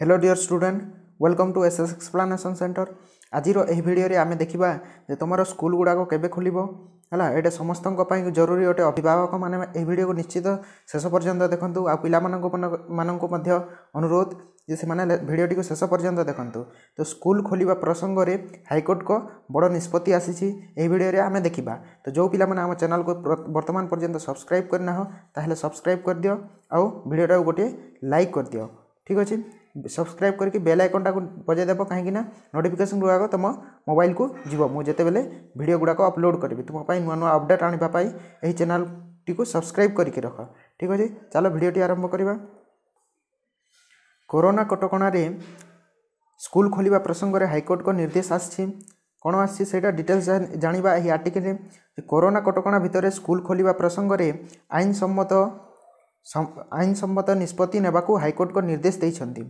hello dear student welcome to S S explanation centre ଆଜିର ଏହି ଭିଡ଼ିଓରେ ଆମେ ଦେଖିବା ଯେ ତୁମର ସ୍କୁଲ ଗୁଡ଼ାକ କେବେ ଖୋଲିବ ହେଲା ଏଇଟା ସମସ୍ତଙ୍କ ପାଇଁ ଜରୁରୀ ଅଟେ ଅଭିଭାବକମାନେ ଏହି ଭିଡ଼ିଓକୁ ନିଶ୍ଚିତ ଶେଷ ପର୍ଯ୍ୟନ୍ତ ଦେଖନ୍ତୁ ଆଉ ପିଲାମାନଙ୍କୁ ମାନଙ୍କୁ ମଧ୍ୟ ଅନୁରୋଧ ଯେ ସେମାନେ ଭିଡ଼ିଓଟିକୁ ଶେଷ ପର୍ଯ୍ୟନ୍ତ ଦେଖନ୍ତୁ ତ ସ୍କୁଲ ଖୋଲିବା ପ୍ରସଙ୍ଗରେ ହାଇକୋର୍ଟଙ୍କ ବଡ଼ ନିଷ୍ପତ୍ତି ଆସିଛି ଏହି ଭିଡ଼ିଓରେ ଆମେ ଦେଖିବା ତ ଯେଉଁ ପିଲାମାନେ ଆମ ଚ୍ୟାନେଲକୁ ବର୍ତ୍ତମାନ ପର୍ଯ୍ୟନ୍ତ ସବସ୍କ୍ରାଇବ୍ କରିନାହ ତାହେଲେ ସବସ୍କ୍ରାଇବ୍ କରିଦିଅ ଆଉ ଭିଡ଼ିଓଟାକୁ ଗୋଟିଏ ଲାଇକ୍ କରିଦିଅ ଠିକ୍ ଅଛି सब्सक्राइब करके बेल आइकन टाक बजाई देव कहीं नोटिफिकेसन गुड़ाक तुम मोबाइल को जीव मुझे भिड गुड़ाक अपलोड करी तुम नुआ नुआ अपडेट आने चेल टी सब्सक्राइब करके रख ठीक अच्छे चलो भिडटी आरंभ करवा कोरोना कटकणार ସ୍କୁଲ ଖୋଲିବା ପ୍ରସଙ୍ଗରେ ହାଇକୋର୍ଟଙ୍କ ନିର୍ଦ୍ଦେଶ ଆସିଛି କ'ଣ ଆସିଛି ସେଇଟା ଡିଟେଲ୍ସ ଜାଣିବା ଏହି ଆର୍ଟିକଲରେ କରୋନା କଟକଣା ଭିତରେ ସ୍କୁଲ ଖୋଲିବା ପ୍ରସଙ୍ଗରେ ଆଇନସମ୍ମତ ଆଇନସମ୍ମତ ନିଷ୍ପତ୍ତି ନେବାକୁ ହାଇକୋର୍ଟଙ୍କ ନିର୍ଦ୍ଦେଶ ଦେଇଛନ୍ତି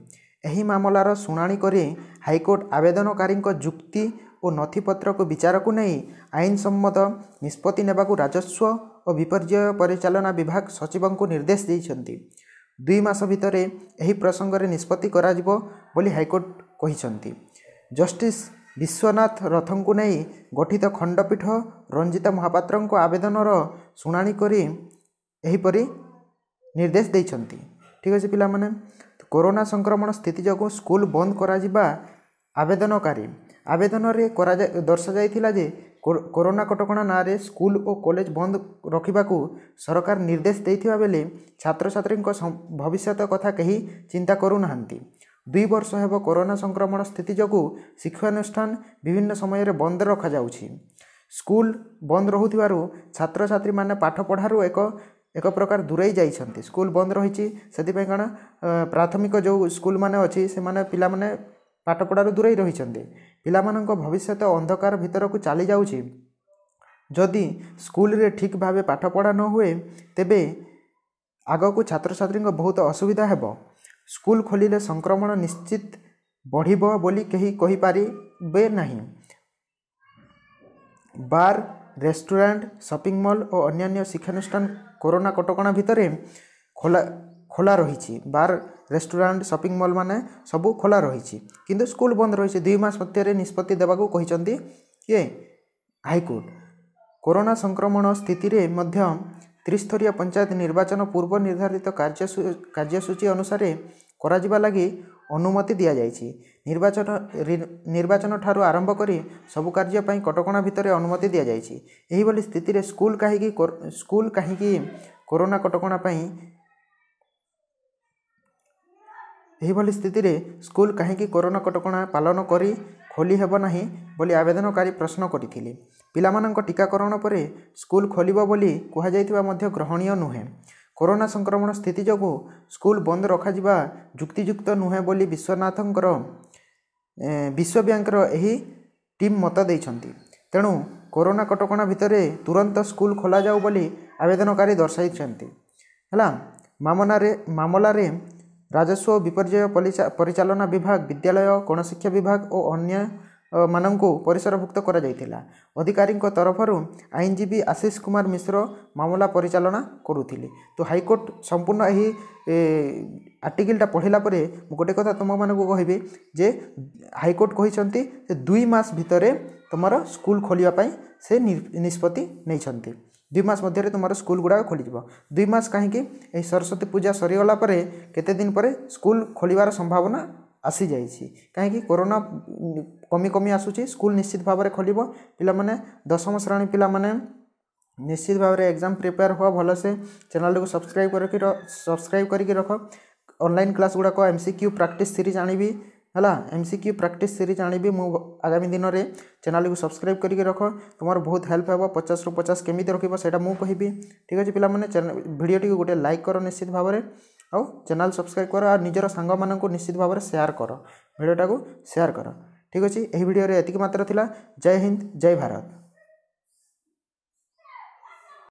ଏହି ମାମଲାର ଶୁଣାଣି କରି ହାଇକୋର୍ଟ ଆବେଦନକାରୀଙ୍କ ଯୁକ୍ତି ଓ ନଥିପତ୍ରକୁ ବିଚାରକୁ ନେଇ ଆଇନସମ୍ମତ ନିଷ୍ପତ୍ତି ନେବାକୁ ରାଜସ୍ୱ ଓ ବିପର୍ଯ୍ୟୟ ପରିଚାଳନା ବିଭାଗ ସଚିବଙ୍କୁ ନିର୍ଦ୍ଦେଶ ଦେଇଛନ୍ତି ଦୁଇ ମାସ ଭିତରେ ଏହି ପ୍ରସଙ୍ଗରେ ନିଷ୍ପତ୍ତି କରାଯିବ ବୋଲି ହାଇକୋର୍ଟ କହିଛନ୍ତି ଜଷ୍ଟିସ୍ ବିଶ୍ୱନାଥ ରଥଙ୍କୁ ନେଇ ଗଠିତ ଖଣ୍ଡପୀଠ ରଞ୍ଜିତା ମହାପାତ୍ରଙ୍କ ଆବେଦନର ଶୁଣାଣି କରି ଏହିପରି ନିର୍ଦ୍ଦେଶ ଦେଇଛନ୍ତି ଠିକ୍ ଅଛି ପିଲାମାନେ କରୋନା ସଂକ୍ରମଣ ସ୍ଥିତି ଯୋଗୁଁ ସ୍କୁଲ ବନ୍ଦ କରାଯିବା ଆବେଦନକାରୀ ଆବେଦନରେ କରାଯାଇ ଦର୍ଶାଯାଇଥିଲା ଯେ କରୋନା କଟକଣା ନାଁରେ ସ୍କୁଲ ଓ କଲେଜ ବନ୍ଦ ରଖିବାକୁ ସରକାର ନିର୍ଦ୍ଦେଶ ଦେଇଥିବା ବେଳେ ଛାତ୍ରଛାତ୍ରୀଙ୍କ ଭବିଷ୍ୟତ କଥା କେହି ଚିନ୍ତା କରୁନାହାନ୍ତି ଦୁଇ ବର୍ଷ ହେବ କରୋନା ସଂକ୍ରମଣ ସ୍ଥିତି ଯୋଗୁଁ ଶିକ୍ଷାନୁଷ୍ଠାନ ବିଭିନ୍ନ ସମୟରେ ବନ୍ଦ ରଖାଯାଉଛି ସ୍କୁଲ ବନ୍ଦ ରହୁଥିବାରୁ ଛାତ୍ରଛାତ୍ରୀମାନେ ପାଠପଢ଼ାରୁ ଏକ ଏକ ପ୍ରକାର ଦୂରେଇ ଯାଇଛନ୍ତି ସ୍କୁଲ ବନ୍ଦ ରହିଛି ସେଥିପାଇଁ କ'ଣ ପ୍ରାଥମିକ ଯେଉଁ ସ୍କୁଲମାନେ ଅଛି ସେମାନେ ପିଲାମାନେ ପାଠପଢ଼ାରୁ ଦୂରେଇ ରହିଛନ୍ତି ପିଲାମାନଙ୍କ ଭବିଷ୍ୟତ ଅନ୍ଧକାର ଭିତରକୁ ଚାଲିଯାଉଛି ଯଦି ସ୍କୁଲରେ ଠିକ୍ ଭାବେ ପାଠପଢ଼ା ନ ହୁଏ ତେବେ ଆଗକୁ ଛାତ୍ରଛାତ୍ରୀଙ୍କ ବହୁତ ଅସୁବିଧା ହେବ ସ୍କୁଲ ଖୋଲିଲେ ସଂକ୍ରମଣ ନିଶ୍ଚିତ ବଢ଼ିବ ବୋଲି କେହି କହିପାରିବେ ନାହିଁ ବାର୍ ରେଷ୍ଟୁରାଣ୍ଟ ସପିଂ ମଲ୍ ଓ ଅନ୍ୟାନ୍ୟ ଶିକ୍ଷାନୁଷ୍ଠାନ କରୋନା କଟକଣା ଭିତରେ ଖୋଲା ଖୋଲା ରହିଛି ବାର୍ ରେଷ୍ଟୁରାଣ୍ଟ ସପିଂ ମଲ୍ ମାନେ ସବୁ ଖୋଲା ରହିଛି କିନ୍ତୁ ସ୍କୁଲ ବନ୍ଦ ରହିଛି ଦୁଇ ମାସ ମଧ୍ୟରେ ନିଷ୍ପତ୍ତି ଦେବାକୁ କହିଛନ୍ତି କିଏ ହାଇକୋର୍ଟ କରୋନା ସଂକ୍ରମଣ ସ୍ଥିତିରେ ମଧ୍ୟ ତ୍ରିସ୍ତରୀୟ ପଞ୍ଚାୟତ ନିର୍ବାଚନ ପୂର୍ବ ନିର୍ଦ୍ଧାରିତ କାର୍ଯ୍ୟ କାର୍ଯ୍ୟସୂଚୀ ଅନୁସାରେ କରାଯିବା ଲାଗି ଅନୁମତି ଦିଆଯାଇଛି ନିର୍ବାଚନ ନିର୍ବାଚନ ଠାରୁ ଆରମ୍ଭ କରି ସବୁ କାର୍ଯ୍ୟ ପାଇଁ କଟକଣା ଭିତରେ ଅନୁମତି ଦିଆଯାଇଛି ଏହିଭଳି ସ୍ଥିତିରେ ସ୍କୁଲ କାହିଁକି ସ୍କୁଲ କାହିଁକି କରୋନା କଟକଣା ପାଇଁ ଏହିଭଳି ସ୍ଥିତିରେ ସ୍କୁଲ କାହିଁକି କରୋନା କଟକଣା ପାଳନ କରି ଖୋଲି ହେବ ନାହିଁ ବୋଲି ଆବେଦନକାରୀ ପ୍ରଶ୍ନ କରିଥିଲେ ପିଲାମାନଙ୍କ ଟିକାକରଣ ପରେ ସ୍କୁଲ ଖୋଲିବ ବୋଲି କୁହାଯାଇଥିବା ମଧ୍ୟ ଗ୍ରହଣୀୟ ନୁହେଁ କରୋନା ସଂକ୍ରମଣ ସ୍ଥିତି ଯୋଗୁଁ ସ୍କୁଲ ବନ୍ଦ ରଖାଯିବା ଯୁକ୍ତିଯୁକ୍ତ ନୁହେଁ ବୋଲି ବିଶ୍ୱନାଥଙ୍କର ବିଶ୍ୱବ୍ୟାଙ୍କର ଏହି ଟିମ୍ ମତ ଦେଇଛନ୍ତି ତେଣୁ କରୋନା କଟକଣା ଭିତରେ ତୁରନ୍ତ ସ୍କୁଲ ଖୋଲାଯାଉ ବୋଲି ଆବେଦନକାରୀ ଦର୍ଶାଇଛନ୍ତି ହେଲା ମାମଲାରେ ମାମଲାରେ ରାଜସ୍ୱ ଓ ବିପର୍ଯ୍ୟୟ ପରିଚାଳନା ବିଭାଗ ବିଦ୍ୟାଳୟ ଗଣଶିକ୍ଷା ବିଭାଗ ଓ ଅନ୍ୟ ମାନଙ୍କୁ ପରିସରଭୁକ୍ତ କରାଯାଇଥିଲା ଅଧିକାରୀଙ୍କ ତରଫରୁ ଆଇନଜୀବୀ ଆଶିଷ କୁମାର ମିଶ୍ର ମାମଲା ପରିଚାଳନା କରୁଥିଲେ ତ ହାଇକୋର୍ଟ ସମ୍ପୂର୍ଣ୍ଣ ଏହି ଆର୍ଟିକିଲ୍ଟା ପଢ଼ିଲା ପରେ ମୁଁ ଗୋଟେ କଥା ତୁମମାନଙ୍କୁ କହିବି ଯେ ହାଇକୋର୍ଟ କହିଛନ୍ତି ଯେ ଦୁଇ ମାସ ଭିତରେ ତୁମର ସ୍କୁଲ ଖୋଲିବା ପାଇଁ ସେ ନିଷ୍ପତ୍ତି ନେଇଛନ୍ତି ଦୁଇ ମାସ ମଧ୍ୟରେ ତୁମର ସ୍କୁଲ ଗୁଡ଼ାକ ଖୋଲିଯିବ ଦୁଇ ମାସ କାହିଁକି ଏହି ସରସ୍ୱତୀ ପୂଜା ସରିଗଲା ପରେ କେତେ ଦିନ ପରେ ସ୍କୁଲ ଖୋଲିବାର ସମ୍ଭାବନା ଆସିଯାଇଛି କାହିଁକି କରୋନା କମି କମି ଆସୁଛି ସ୍କୁଲ୍ ନିଶ୍ଚିତ ଭାବରେ ଖୋଲିବ ପିଲାମାନେ ଦଶମ ଶ୍ରେଣୀ ପିଲାମାନେ ନିଶ୍ଚିତ ଭାବରେ ଏକ୍ଜାମ୍ ପ୍ରିପେୟାର୍ ହୁଅ ଭଲସେ ଚ୍ୟାନେଲ୍ଟିକୁ ସବସ୍କ୍ରାଇବ୍ କରିକି ସବସ୍କ୍ରାଇବ୍ କରିକି ରଖ ଅନଲାଇନ୍ କ୍ଲାସ୍ ଗୁଡ଼ାକ M C Q practice series ଆଣିବି ହେଲା M C Q practice series ଆଣିବି ମୁଁ ଆଗାମୀ ଦିନରେ ଚ୍ୟାନେଲ୍କୁ ସବସ୍କ୍ରାଇବ୍ କରିକି ରଖ ତୁମର ବହୁତ ହେଲ୍ପ ହେବ ପଚାଶରୁ ପଚାଶ କେମିତି ରଖିବ ସେଇଟା ମୁଁ କହିବି ଠିକ୍ ଅଛି ପିଲାମାନେ ଭିଡ଼ିଓଟିକୁ ଗୋଟେ ଲାଇକ୍ କର ନିଶ୍ଚିତ ଭାବରେ ଆଉ ଚ୍ୟାନେଲ୍ ସବସ୍କ୍ରାଇବ୍ କର ଆଉ ନିଜର ସାଙ୍ଗମାନଙ୍କୁ ନିଶ୍ଚିତ ଭାବରେ ସେୟାର କର ଭିଡ଼ିଓଟାକୁ ସେୟାର କର ଠିକ୍ ଅଛି ଏହି ଭିଡ଼ିଓରେ ଏତିକି ମାତ୍ର ଥିଲା ଜୟ ହିନ୍ଦ ଜୟ ଭାରତ